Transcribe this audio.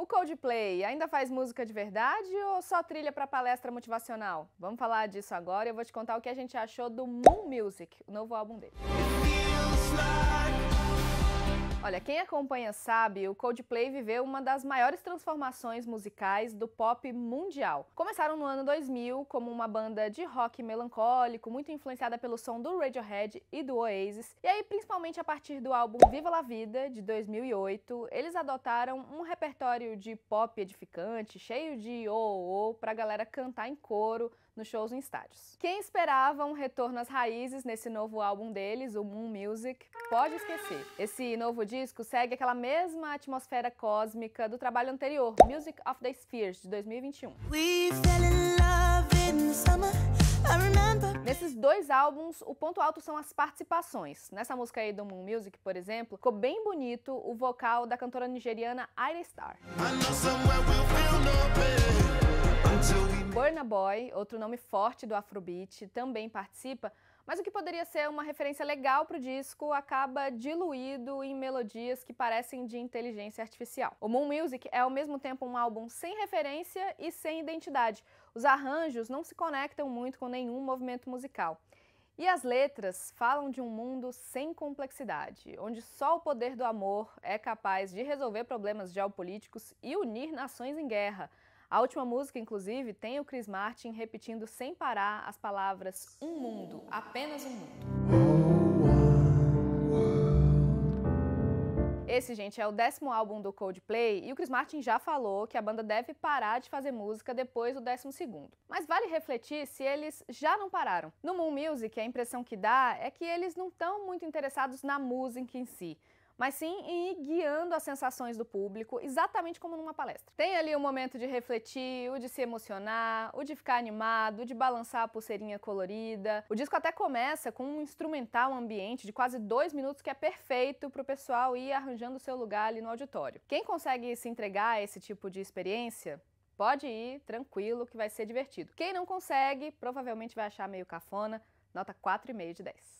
O Coldplay ainda faz música de verdade ou só trilha para palestra motivacional? Vamos falar disso agora e eu vou te contar o que a gente achou do Moon Music, o novo álbum dele. Olha, quem acompanha sabe, o Coldplay viveu uma das maiores transformações musicais do pop mundial. Começaram no ano 2000 como uma banda de rock melancólico, muito influenciada pelo som do Radiohead e do Oasis. E aí, principalmente a partir do álbum Viva la Vida de 2008, eles adotaram um repertório cheio de pop edificante, cheio de oh, oh pra galera cantar em coro nos shows em estádios. Quem esperava um retorno às raízes nesse novo álbum deles, o Moon Music, pode esquecer. Esse novo disco segue aquela mesma atmosfera cósmica do trabalho anterior, Music of the Spheres, de 2021 dois álbuns, o ponto alto são as participações. Nessa música aí do Moon Music, por exemplo, ficou bem bonito o vocal da cantora nigeriana Ira Star. I know Burna Boy, outro nome forte do Afrobeat, também participa, mas o que poderia ser uma referência legal para o disco acaba diluído em melodias que parecem de inteligência artificial. O Moon Music é ao mesmo tempo um álbum sem referência e sem identidade. Os arranjos não se conectam muito com nenhum movimento musical. E as letras falam de um mundo sem complexidade, onde só o poder do amor é capaz de resolver problemas geopolíticos e unir nações em guerra. A última música, inclusive, tem o Chris Martin repetindo sem parar as palavras um mundo, apenas um mundo. Esse, gente, é o décimo álbum do Coldplay e o Chris Martin já falou que a banda deve parar de fazer música depois do décimo segundo. Mas vale refletir se eles já não pararam. No Moon Music, a impressão que dá é que eles não estão muito interessados na música em si mas sim em ir guiando as sensações do público, exatamente como numa palestra. Tem ali o momento de refletir, o de se emocionar, o de ficar animado, o de balançar a pulseirinha colorida. O disco até começa com um instrumental ambiente de quase dois minutos que é perfeito para o pessoal ir arranjando o seu lugar ali no auditório. Quem consegue se entregar a esse tipo de experiência pode ir tranquilo que vai ser divertido. Quem não consegue, provavelmente vai achar meio cafona, nota 4,5 de 10.